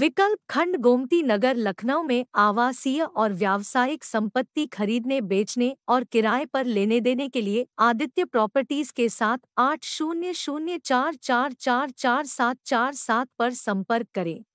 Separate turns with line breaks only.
विकल्प खंड गोमती नगर लखनऊ में आवासीय और व्यावसायिक संपत्ति खरीदने बेचने और किराए पर लेने देने के लिए आदित्य प्रॉपर्टीज के साथ आठ शून्य शून्य चार चार चार चार सात चार सात पर संपर्क करें